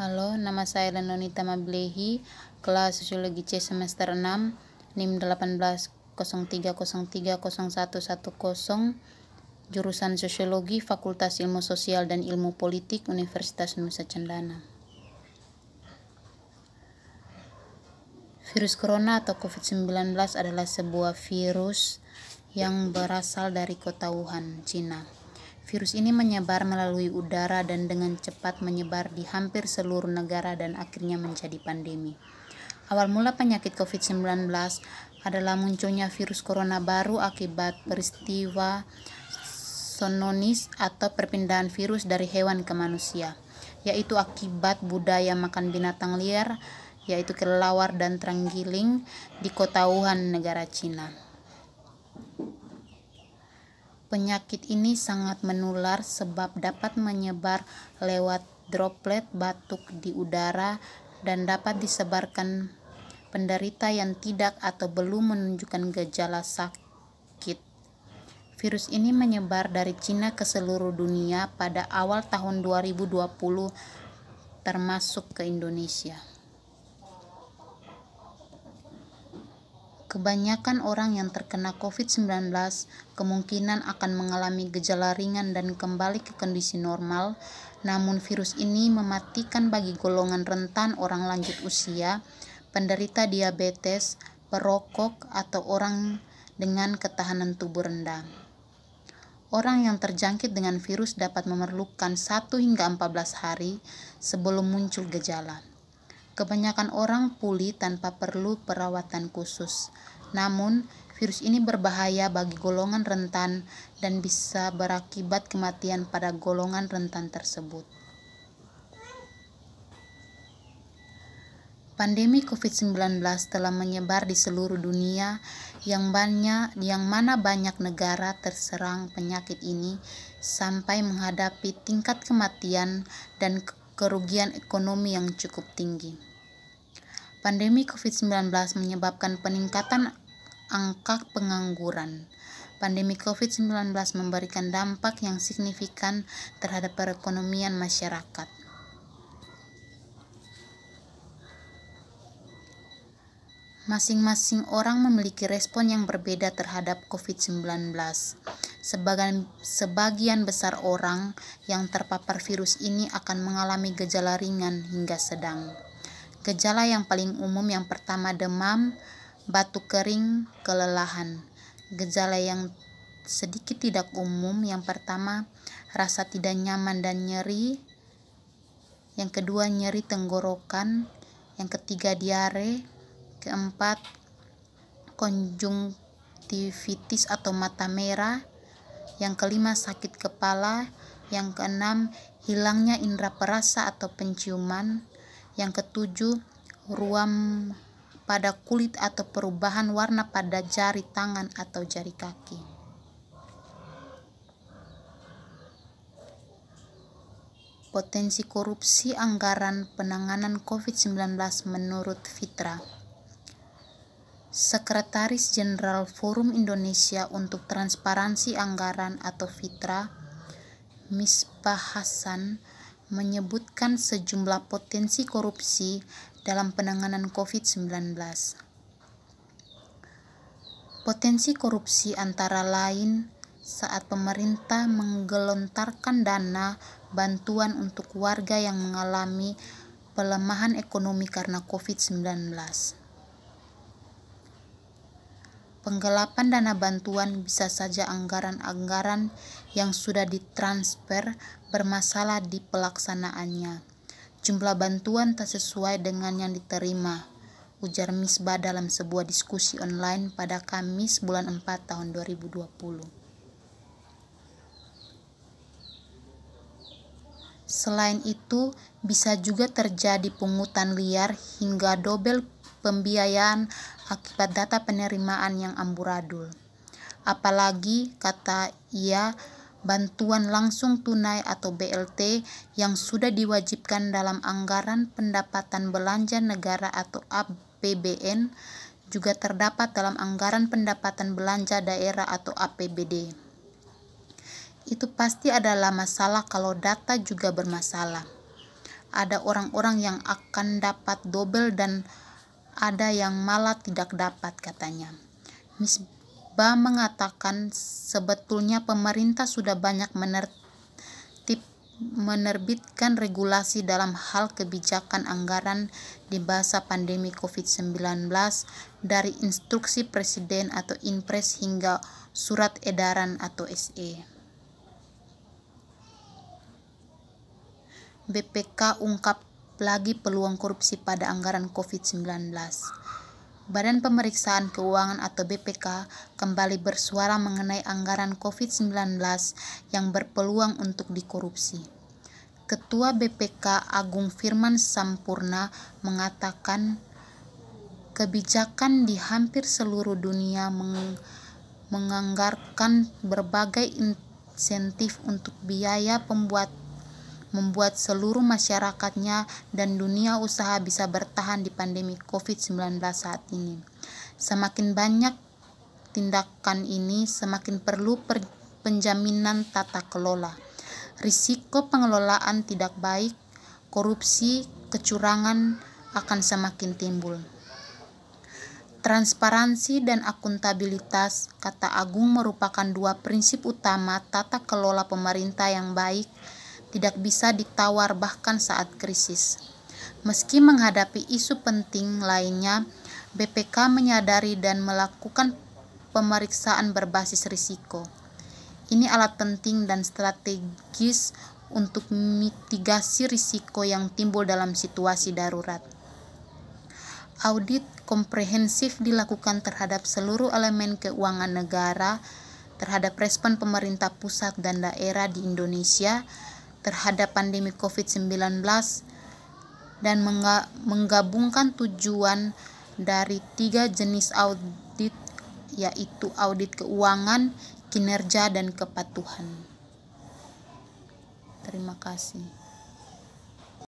Halo, nama saya Renonita Mablehi, kelas Sosiologi C semester 6, NIM 1803030110, jurusan Sosiologi, Fakultas Ilmu Sosial dan Ilmu Politik, Universitas Nusa Cendana. Virus corona atau COVID-19 adalah sebuah virus yang berasal dari kota Wuhan, Cina. Virus ini menyebar melalui udara dan dengan cepat menyebar di hampir seluruh negara dan akhirnya menjadi pandemi. Awal mula penyakit COVID-19 adalah munculnya virus corona baru akibat peristiwa sononis atau perpindahan virus dari hewan ke manusia, yaitu akibat budaya makan binatang liar, yaitu kelelawar dan terenggiling di kota Wuhan, negara Cina. Penyakit ini sangat menular sebab dapat menyebar lewat droplet batuk di udara dan dapat disebarkan penderita yang tidak atau belum menunjukkan gejala sakit. Virus ini menyebar dari Cina ke seluruh dunia pada awal tahun 2020 termasuk ke Indonesia. Kebanyakan orang yang terkena COVID-19 kemungkinan akan mengalami gejala ringan dan kembali ke kondisi normal, namun virus ini mematikan bagi golongan rentan orang lanjut usia, penderita diabetes, perokok, atau orang dengan ketahanan tubuh rendah. Orang yang terjangkit dengan virus dapat memerlukan 1 hingga 14 hari sebelum muncul gejala. Kebanyakan orang pulih tanpa perlu perawatan khusus. Namun, virus ini berbahaya bagi golongan rentan dan bisa berakibat kematian pada golongan rentan tersebut. Pandemi COVID-19 telah menyebar di seluruh dunia yang banyak yang mana banyak negara terserang penyakit ini sampai menghadapi tingkat kematian dan kerugian ekonomi yang cukup tinggi. Pandemi COVID-19 menyebabkan peningkatan angka pengangguran. Pandemi COVID-19 memberikan dampak yang signifikan terhadap perekonomian masyarakat. Masing-masing orang memiliki respon yang berbeda terhadap COVID-19. Sebagian, sebagian besar orang yang terpapar virus ini akan mengalami gejala ringan hingga sedang. Gejala yang paling umum yang pertama demam, batuk kering, kelelahan. Gejala yang sedikit tidak umum yang pertama rasa tidak nyaman dan nyeri, yang kedua nyeri tenggorokan, yang ketiga diare, keempat konjungtivitis atau mata merah, yang kelima sakit kepala, yang keenam hilangnya indera perasa atau penciuman, yang ketujuh ruam pada kulit atau perubahan warna pada jari tangan atau jari kaki. Potensi korupsi anggaran penanganan COVID-19 menurut Fitra. Sekretaris Jenderal Forum Indonesia untuk Transparansi Anggaran atau Fitra, Misbah Hasan, menyebutkan sejumlah potensi korupsi dalam penanganan COVID-19. Potensi korupsi antara lain saat pemerintah menggelontarkan dana bantuan untuk warga yang mengalami pelemahan ekonomi karena COVID-19. Penggelapan dana bantuan bisa saja anggaran-anggaran yang sudah ditransfer bermasalah di pelaksanaannya. Jumlah bantuan tak sesuai dengan yang diterima, ujar Misbah dalam sebuah diskusi online pada Kamis bulan 4 tahun 2020. Selain itu, bisa juga terjadi pungutan liar hingga dobel pembiayaan akibat data penerimaan yang amburadul. Apalagi, kata ia, bantuan langsung tunai atau BLT yang sudah diwajibkan dalam anggaran pendapatan belanja negara atau APBN juga terdapat dalam anggaran pendapatan belanja daerah atau APBD. Itu pasti adalah masalah kalau data juga bermasalah. Ada orang-orang yang akan dapat dobel dan ada yang malah tidak dapat katanya. Ba mengatakan sebetulnya pemerintah sudah banyak menertib, menerbitkan regulasi dalam hal kebijakan anggaran di masa pandemi COVID-19 dari instruksi presiden atau impres hingga surat edaran atau SE. BPK ungkap apalagi peluang korupsi pada anggaran COVID-19. Badan Pemeriksaan Keuangan atau BPK kembali bersuara mengenai anggaran COVID-19 yang berpeluang untuk dikorupsi. Ketua BPK Agung Firman Sampurna mengatakan kebijakan di hampir seluruh dunia meng menganggarkan berbagai insentif untuk biaya pembuat membuat seluruh masyarakatnya dan dunia usaha bisa bertahan di pandemi COVID-19 saat ini. Semakin banyak tindakan ini, semakin perlu penjaminan tata kelola. Risiko pengelolaan tidak baik, korupsi, kecurangan akan semakin timbul. Transparansi dan akuntabilitas, kata Agung, merupakan dua prinsip utama tata kelola pemerintah yang baik tidak bisa ditawar bahkan saat krisis. Meski menghadapi isu penting lainnya, BPK menyadari dan melakukan pemeriksaan berbasis risiko. Ini alat penting dan strategis untuk mitigasi risiko yang timbul dalam situasi darurat. Audit komprehensif dilakukan terhadap seluruh elemen keuangan negara, terhadap respon pemerintah pusat dan daerah di Indonesia, terhadap pandemi COVID-19 dan menggabungkan tujuan dari tiga jenis audit yaitu audit keuangan, kinerja, dan kepatuhan. Terima kasih.